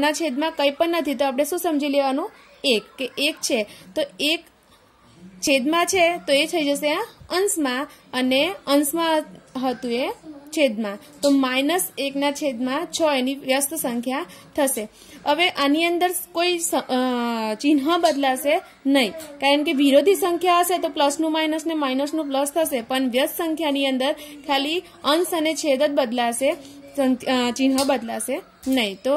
ના છેદમાં કંઈ પણ નથી તો આપણે શું સમજી લેવાનું એક કે એક છે તો એક છેદમાં છે તો એ થઈ જશે અંશમાં અને અંશમાં હતું એ છેદમાં તો માઇનસ એકના છેદમાં છ એની વ્યસ્ત સંખ્યા થશે હવે આની અંદર કોઈ ચિહ્ન બદલાશે નહીં કારણ કે વિરોધી સંખ્યા હશે તો પ્લસનું માઇનસ ને માઇનસનું પ્લસ થશે પણ વ્યસ્ત સંખ્યાની અંદર ખાલી અંશ અને છેદ જ બદલાશે ચિહ્ન બદલાશે નહીં તો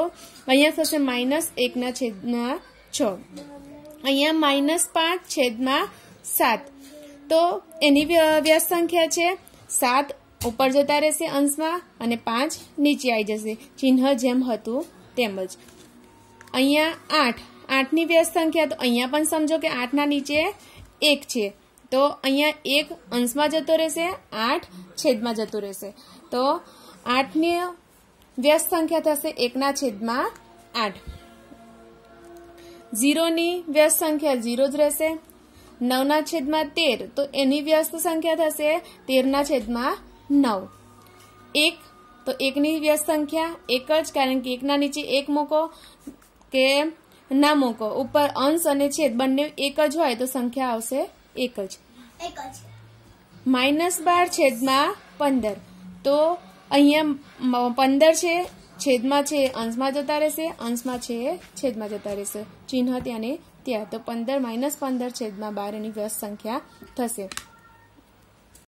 અહીંયા થશે માઇનસ એકના છેદના છ અહીંયા માઇનસ પાંચ છેદમાં સાત તો એની વ્યસ્ત સંખ્યા છે સાત ઉપર જતા રહેશે અંશમાં અને પાંચ નીચે આવી જશે ચિહ્ન જેમ હતું તેમજ અહીંયા આઠ આઠની વ્યસ્ત સંખ્યા તો અહીંયા પણ સમજો કે આઠના નીચે એક છે તો અહીંયા એક અંશમાં જતો રહેશે આઠ છેદમાં જતો રહેશે તો 8 ने व्यस संख्या થશે 1/8 0 ની વ્યસ સંખ્યા 0 જ રહેશે 9/13 તો એની વ્યસ સંખ્યા થશે 13/9 1 તો 1 ની વ્યસ સંખ્યા 1 જ કારણ કે 1 ના નીચે એક મોકો કે ના મોકો ઉપર અંશ અને છેદ બંને એક જ હોય તો સંખ્યા આવશે એક જ એક જ -12/15 તો અહીંયા પંદર છે છેદમાં છે અંશમાં જતા રહેશે અંશમાં છે એ છેદમાં જતા રહેશે ચિહ્ન ત્યાંને ત્યાં તો પંદર માઇનસ પંદર છેદમાં બાર એની વ્યસ્ત સંખ્યા થશે